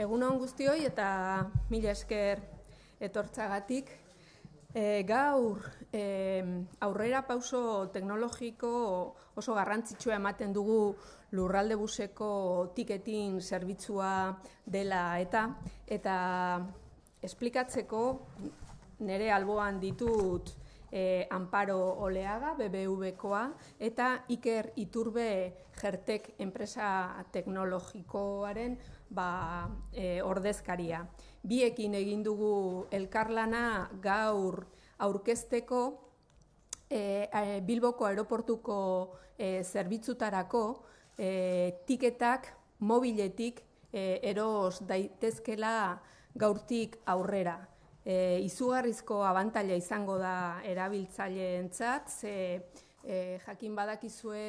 Egun hon guztioi eta mila esker etortzagatik. E, gaur e, aurrera pauso teknologiko oso garrantzitsua ematen dugu lurralde buseko tiketin zerbitzua dela eta eta esplikatzeko nere alboan ditut e, Amparo Oleaga, BBV-koa, eta Iker Iturbe Jertek enpresa teknologikoaren ba, e, ordezkaria. Biekin egin dugu elkarlana gaur aurkezteko e, e, Bilboko aeroportuko zerbitzutarako tiketak mobiletik e, eros daitezkela gaurtik aurrera. E, izugarrizko abantaila izango da erabiltzaileentzat, ze e, jakin badakizue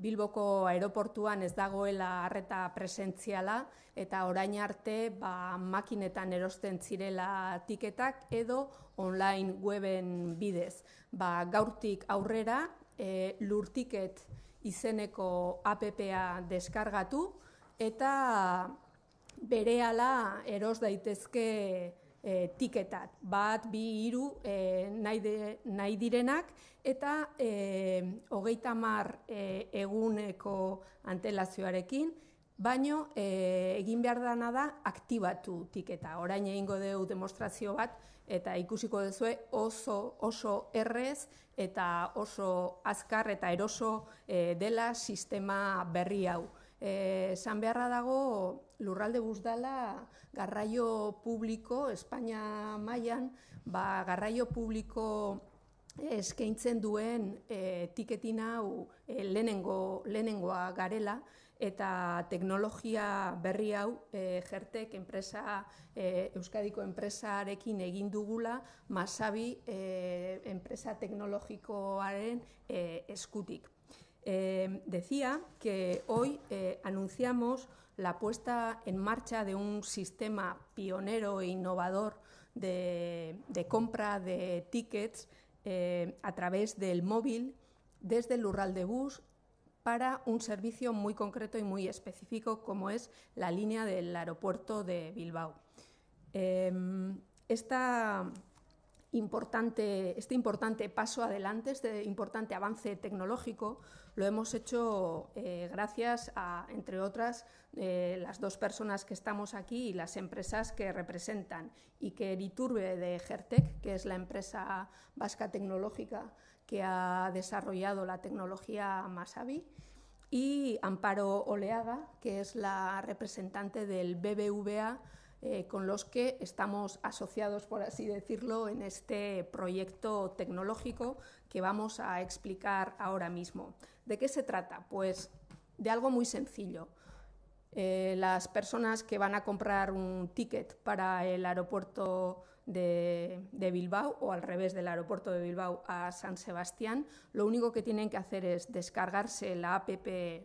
Bilboko aeroportuan ez dagoela arreta presentziala eta orain arte ba, makinetan erosten zirela tiketak edo online weben bidez. Ba, gaurtik aurrera e, lurtiket izeneko APPA deskargatu eta berehala eros daitezke e, tiketak, bat, bi, iru, e, nahi, de, direnak, eta e, hogeita mar e, eguneko antelazioarekin, baino e, egin behar dana da aktibatu tiketa. Orain egingo deu demostrazio bat, eta ikusiko dezue oso, oso errez, eta oso azkar eta eroso e, dela sistema berri hau. E, San beharra dago, lurralde guz garraio publiko, Espainia maian, ba, garraio publiko eh, eskaintzen duen e, tiketin hau e, lehenengo, lehenengoa garela, eta teknologia berri hau e, jertek enpresa, Euskadiko enpresarekin egin dugula, masabi enpresa teknologikoaren eskutik. Eh, decía que hoy eh, anunciamos la puesta en marcha de un sistema pionero e innovador de, compra de tickets eh, a través del móvil desde el Ural de Bus para un servicio muy concreto y muy específico como es la línea del aeropuerto de Bilbao. esta este importante paso adelante, este importante avance tecnológico, lo hemos hecho eh, gracias a, entre otras, eh, las dos personas que estamos aquí y las empresas que representan. Y que de Gertec, que es la empresa vasca tecnológica que ha desarrollado la tecnología Masavi, y Amparo Oleaga, que es la representante del BBVA eh, con los que estamos asociados, por así decirlo, en este proyecto tecnológico que vamos a explicar ahora mismo. ¿De qué se trata? Pues de algo muy sencillo. Eh, las personas que van a comprar un ticket para el aeropuerto de, Bilbao o al revés del aeropuerto de Bilbao a San Sebastián, lo único que tienen que hacer es descargarse la app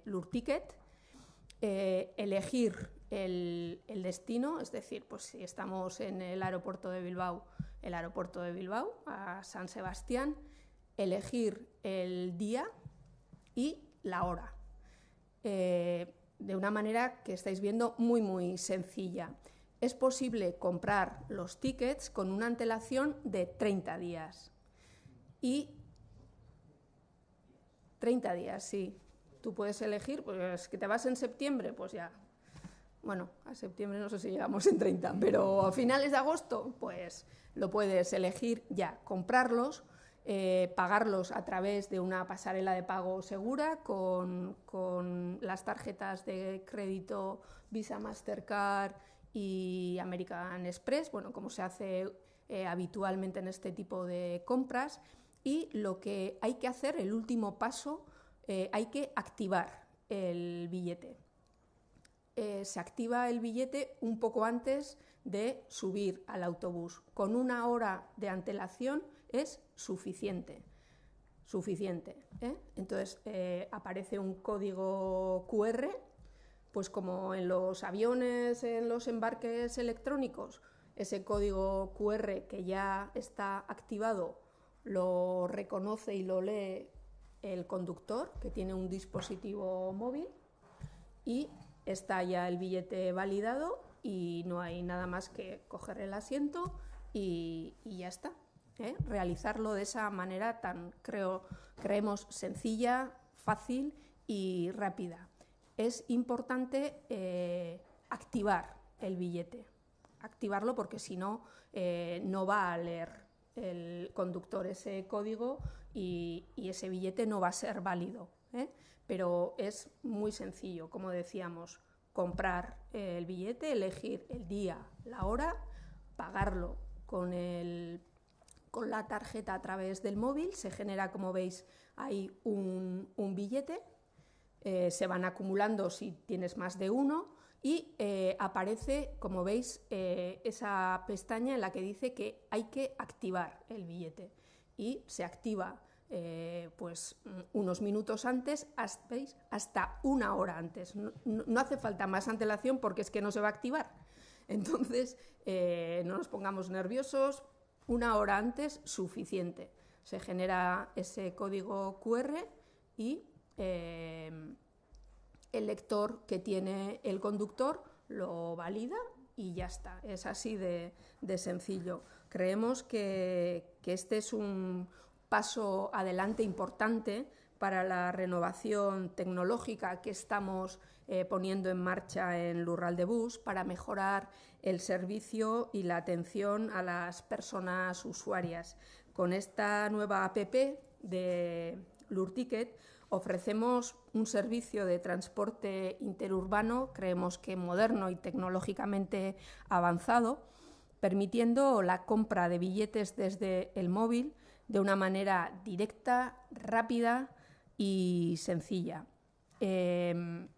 Lurticket, eh, elegir el, destino, es decir, pues si estamos en el aeropuerto de Bilbao, el aeropuerto de Bilbao a San Sebastián, elegir el día y la hora. Eh, de una manera que estáis viendo muy muy sencilla. Es posible comprar los tickets con una antelación de 30 días. Y 30 días, sí. Tú puedes elegir, pues que te vas en septiembre, pues ya bueno, a septiembre no sé si llegamos en 30, pero a finales de agosto, pues lo puedes elegir ya, comprarlos, eh, pagarlos a través de una pasarela de pago segura con, las tarjetas de crédito Visa Mastercard y American Express, bueno, como se hace eh, habitualmente en este tipo de compras. Y lo que hay que hacer, el último paso, eh, hay que activar el billete. Eh, se activa el billete un poco antes de subir al autobús. Con una hora de antelación es suficiente. Suficiente. ¿eh? Entonces eh, aparece un código QR, pues como en los aviones, en los embarques electrónicos, ese código QR que ya está activado lo reconoce y lo lee el conductor que tiene un dispositivo móvil y está ya el billete validado y no hay nada más que coger el asiento y, ya está. ¿eh? Realizarlo de esa manera tan, creo, creemos, sencilla, fácil y rápida. Es importante eh, activar el billete, activarlo porque si no, eh, no va a leer el conductor ese código y, ese billete no va a ser válido. ¿eh? Pero es muy sencillo, como decíamos, comprar el billete, elegir el día, la hora, pagarlo con con la tarjeta a través del móvil, se genera, como veis, ahí un, billete, eh, se van acumulando si tienes más de uno, y eh, aparece, como veis, eh, esa pestaña en la que dice que hay que activar el billete y se activa. Eh, pues mm, unos minutos antes, hasta, ¿veis? hasta una hora antes. No, hace falta más antelación porque es que no se va a activar. Entonces, no nos pongamos nerviosos, una hora antes suficiente. Se genera ese código QR y el lector que tiene el conductor lo valida y ya está. Es así de, sencillo. Creemos que, este es un paso adelante importante para la renovación tecnológica que estamos eh, poniendo en marcha en Lurraldebus de Bus para mejorar el servicio y la atención a las personas usuarias. Con esta nueva APP de Lurticket Ofrecemos un servicio de transporte interurbano, creemos que moderno y tecnológicamente avanzado, permitiendo la compra de billetes desde el móvil de una manera directa, rápida y sencilla. Em,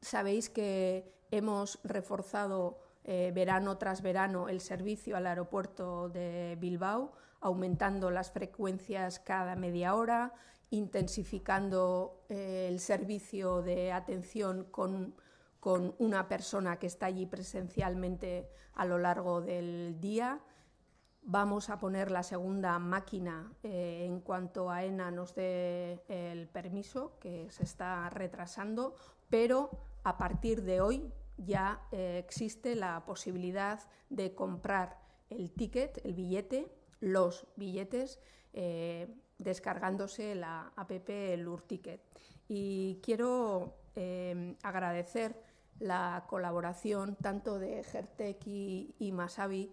sabéis que hemos reforzado eh, verano tras verano el servicio al aeropuerto de Bilbao, aumentando las frecuencias cada media hora intensificando eh, el servicio de atención con, con, una persona que está allí presencialmente a lo largo del día. Vamos a poner la segunda máquina eh, en cuanto a ENA nos dé eh, el permiso, que se está retrasando, pero a partir de hoy ya existe la posibilidad de comprar el ticket, el billete, los billetes descargándose la app Lurticket. Y quiero eh, agradecer la colaboración tanto de Gertec y, y, Masabi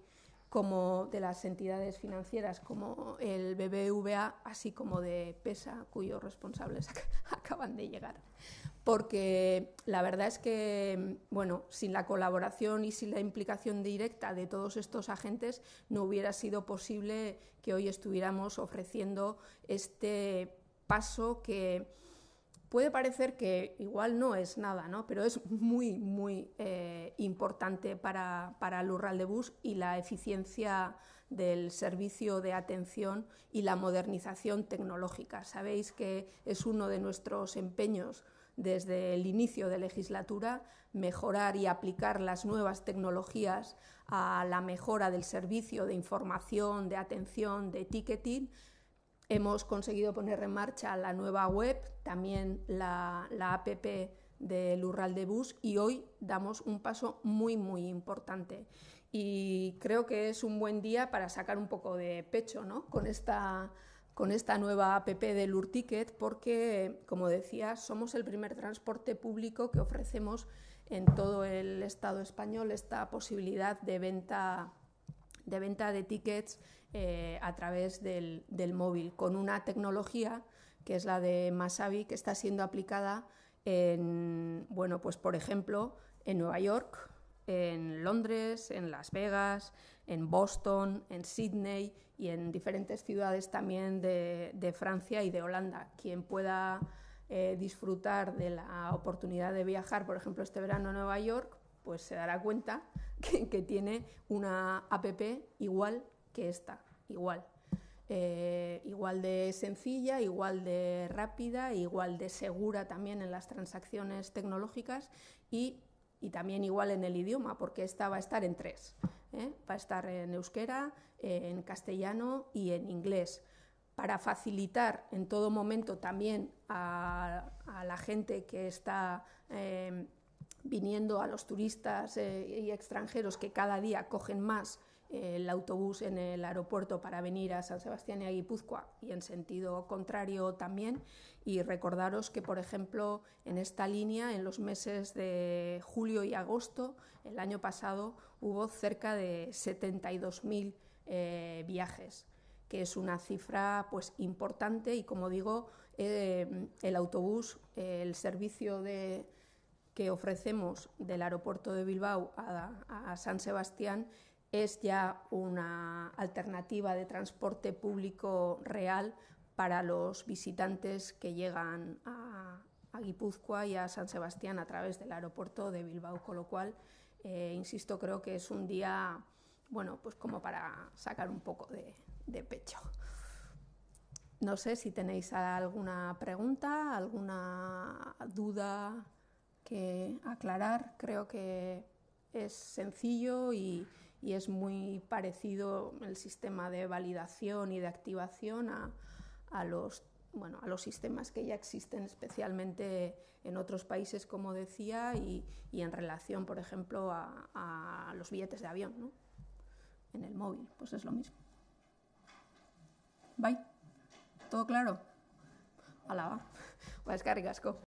como de las entidades financieras como el BBVA, así como de PESA, cuyos responsables acaban de llegar porque la verdad es que, bueno, sin la colaboración y sin la implicación directa de todos estos agentes no hubiera sido posible que hoy estuviéramos ofreciendo este paso que puede parecer que igual no es nada, pero es muy, muy eh, importante para, para el Urral de Bus y la eficiencia del servicio de atención y la modernización tecnológica. Sabéis que es uno de nuestros empeños desde el inicio de legislatura, mejorar y aplicar las nuevas tecnologías a la mejora del servicio de información, de atención, de ticketing. Hemos conseguido poner en marcha la nueva web, también la, APP del Urral de Bus y hoy damos un paso muy, muy importante. Y creo que es un buen día para sacar un poco de pecho ¿no? con esta con esta nueva app del URTicket porque, como decía, somos el primer transporte público que ofrecemos en todo el Estado español esta posibilidad de venta de, venta de tickets eh, a través del, móvil, con una tecnología que es la de Masavi, que está siendo aplicada en, bueno, pues por ejemplo, en Nueva York, en Londres, en Las Vegas, en Boston, en Sydney y en diferentes ciudades también de, Francia y de Holanda. Quien pueda eh, disfrutar de la oportunidad de viajar, por ejemplo, este verano a Nueva York, pues se dará cuenta que, tiene una APP igual que esta, igual. Eh, igual de sencilla, igual de rápida, igual de segura también en las transacciones tecnológicas y y también igual en el idioma, porque esta va a estar en tres. ¿eh? Va a estar en euskera, en castellano y en inglés, para facilitar en todo momento también a, la gente que está eh, viniendo, a los turistas eh, y extranjeros que cada día cogen más el autobús en el aeropuerto para venir a San Sebastián y a Guipúzcoa y en sentido contrario también. Y recordaros que, por ejemplo, en esta línea, en los meses de julio y agosto, el año pasado hubo cerca de 72.000 mil eh, viajes que es una cifra pues importante y como digo eh, el autobús el servicio que ofrecemos del aeropuerto de Bilbao a San Sebastián es ya una alternativa de transporte público real para los visitantes que llegan a, Guipúzcoa y a San Sebastián a través del aeropuerto de Bilbao, con lo cual, eh, insisto, creo que es un día, bueno, pues como para sacar un poco de pecho. No sé si tenéis alguna pregunta, alguna duda que aclarar. Creo que es sencillo y, y es muy parecido el sistema de validación y de activación a, los bueno, a los sistemas que ya existen, especialmente en otros países, como decía, y, en relación, por ejemplo, a, los billetes de avión, En el móvil, pues es lo mismo. Bye. ¿Todo claro? Alaba. Pues cargasco.